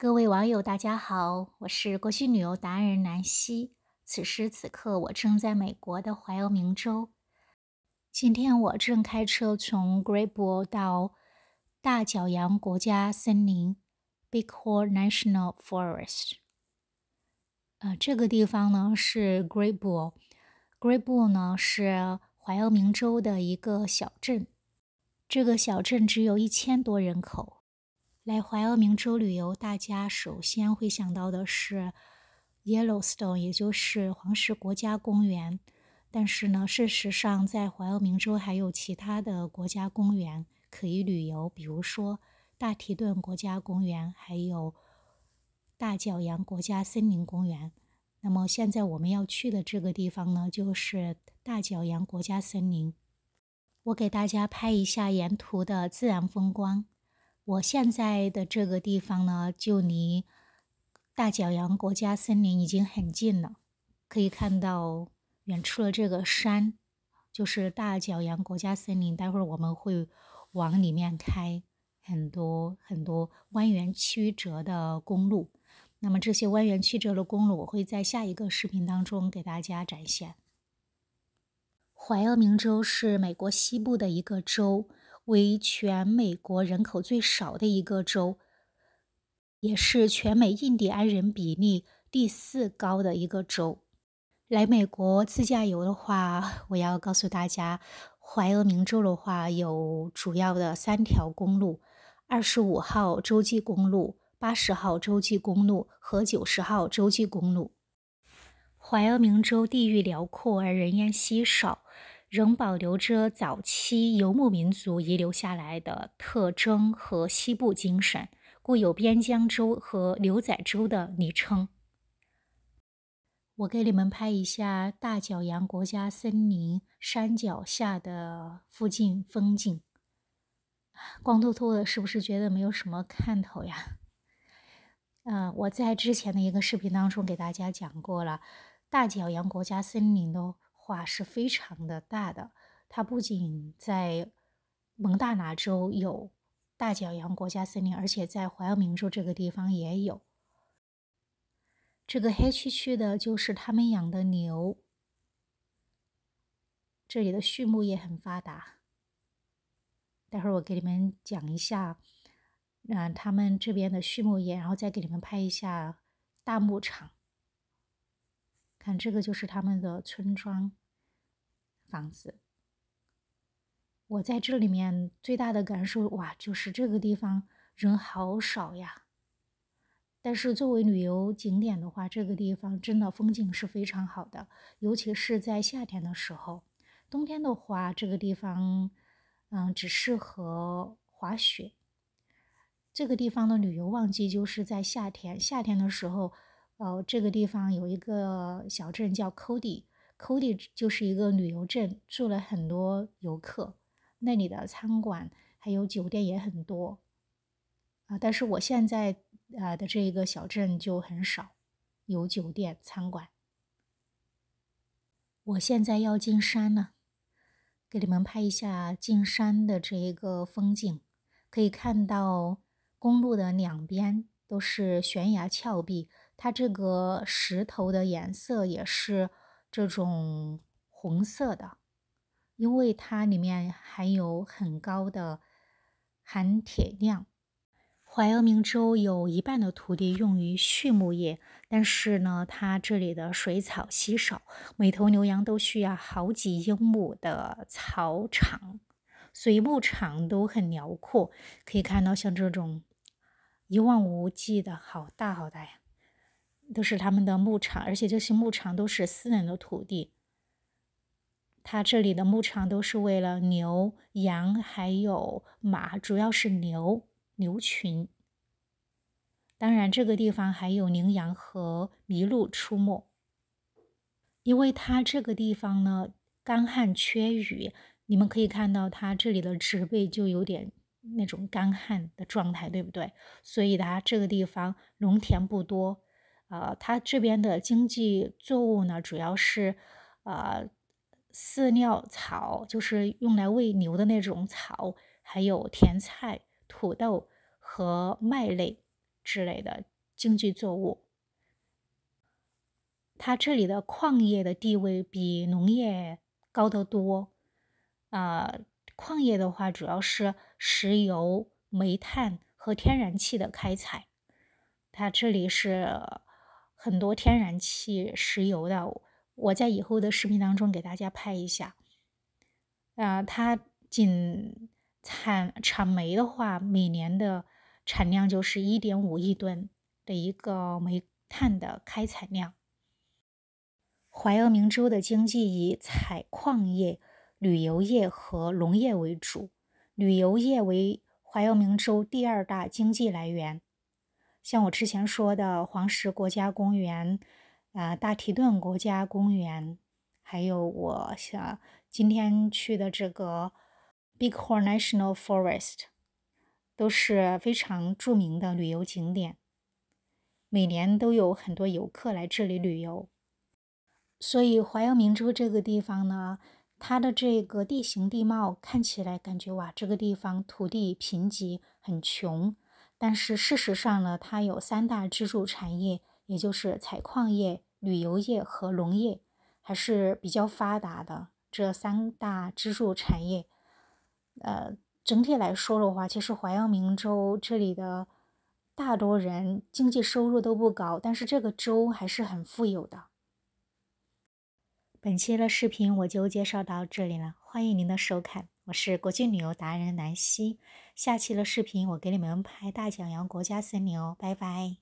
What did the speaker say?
各位网友，大家好，我是国际旅游达人南希。此时此刻，我正在美国的怀俄明州。今天我正开车从 Great Bull 到大角羊国家森林 （Big Horn National Forest）。呃，这个地方呢是 Great Bull。Great Bull 呢是怀俄明州的一个小镇。这个小镇只有一千多人口。来怀俄明州旅游，大家首先会想到的是 Yellowstone，也就是黄石国家公园。但是呢，事实上在怀俄明州还有其他的国家公园可以旅游，比如说大提顿国家公园，还有大角羊国家森林公园。那么现在我们要去的这个地方呢，就是大角羊国家森林。我给大家拍一下沿途的自然风光。我现在的这个地方呢，就离大角洋国家森林已经很近了，可以看到远处的这个山，就是大角洋国家森林。待会儿我们会往里面开，很多很多蜿蜒曲折的公路。那么这些蜿蜒曲折的公路，我会在下一个视频当中给大家展现。怀俄明州是美国西部的一个州。为全美国人口最少的一个州，也是全美印第安人比例第四高的一个州。来美国自驾游的话，我要告诉大家，怀俄明州的话有主要的三条公路：二十五号州际公路、八十号州际公路和九十号州际公路。怀俄明州地域辽阔而人烟稀少。仍保留着早期游牧民族遗留下来的特征和西部精神，故有边疆州和牛仔州的昵称。我给你们拍一下大角羊国家森林山脚下的附近风景，光秃秃的，是不是觉得没有什么看头呀？啊，我在之前的一个视频当中给大家讲过了大角羊国家森林哦。话是非常的大的，它不仅在蒙大拿州有大角羊国家森林，而且在怀俄明州这个地方也有。这个黑黢黢的，就是他们养的牛。这里的畜牧业很发达，待会儿我给你们讲一下，那他们这边的畜牧业，然后再给你们拍一下大牧场。看，这个就是他们的村庄房子。我在这里面最大的感受哇，就是这个地方人好少呀。但是作为旅游景点的话，这个地方真的风景是非常好的，尤其是在夏天的时候。冬天的话，这个地方嗯只适合滑雪。这个地方的旅游旺季就是在夏天，夏天的时候。哦，这个地方有一个小镇叫 Cody，Cody 就是一个旅游镇，住了很多游客，那里的餐馆还有酒店也很多啊。但是我现在啊的这个小镇就很少有酒店、餐馆。我现在要进山了，给你们拍一下进山的这一个风景，可以看到公路的两边都是悬崖峭壁。它这个石头的颜色也是这种红色的，因为它里面含有很高的含铁量。怀俄明州有一半的土地用于畜牧业，但是呢，它这里的水草稀少，每头牛羊都需要好几英亩的草场，所以牧场都很辽阔。可以看到，像这种一望无际的，好大好大呀！都是他们的牧场，而且这些牧场都是私人的土地。他这里的牧场都是为了牛、羊还有马，主要是牛牛群。当然，这个地方还有羚羊和麋鹿出没，因为它这个地方呢干旱缺雨，你们可以看到它这里的植被就有点那种干旱的状态，对不对？所以它这个地方农田不多。呃，它这边的经济作物呢，主要是，呃，饲料草，就是用来喂牛的那种草，还有甜菜、土豆和麦类之类的经济作物。它这里的矿业的地位比农业高得多。啊，矿业的话，主要是石油、煤炭和天然气的开采。它这里是。很多天然气、石油的，我在以后的视频当中给大家拍一下。啊，它仅产产煤的话，每年的产量就是一点五亿吨的一个煤炭的开采量。怀俄明州的经济以采矿业、旅游业和农业为主，旅游业为怀俄明州第二大经济来源。像我之前说的黄石国家公园，啊，大提顿国家公园，还有我想今天去的这个 Big Horn National Forest，都是非常著名的旅游景点，每年都有很多游客来这里旅游。所以，怀俄明州这个地方呢，它的这个地形地貌看起来感觉哇，这个地方土地贫瘠，很穷。但是事实上呢，它有三大支柱产业，也就是采矿业、旅游业和农业，还是比较发达的。这三大支柱产业，呃，整体来说的话，其实淮阳明州这里的大多人经济收入都不高，但是这个州还是很富有的。本期的视频我就介绍到这里了。欢迎您的收看，我是国际旅游达人南希。下期的视频我给你们拍大讲洋国家森林哦，拜拜。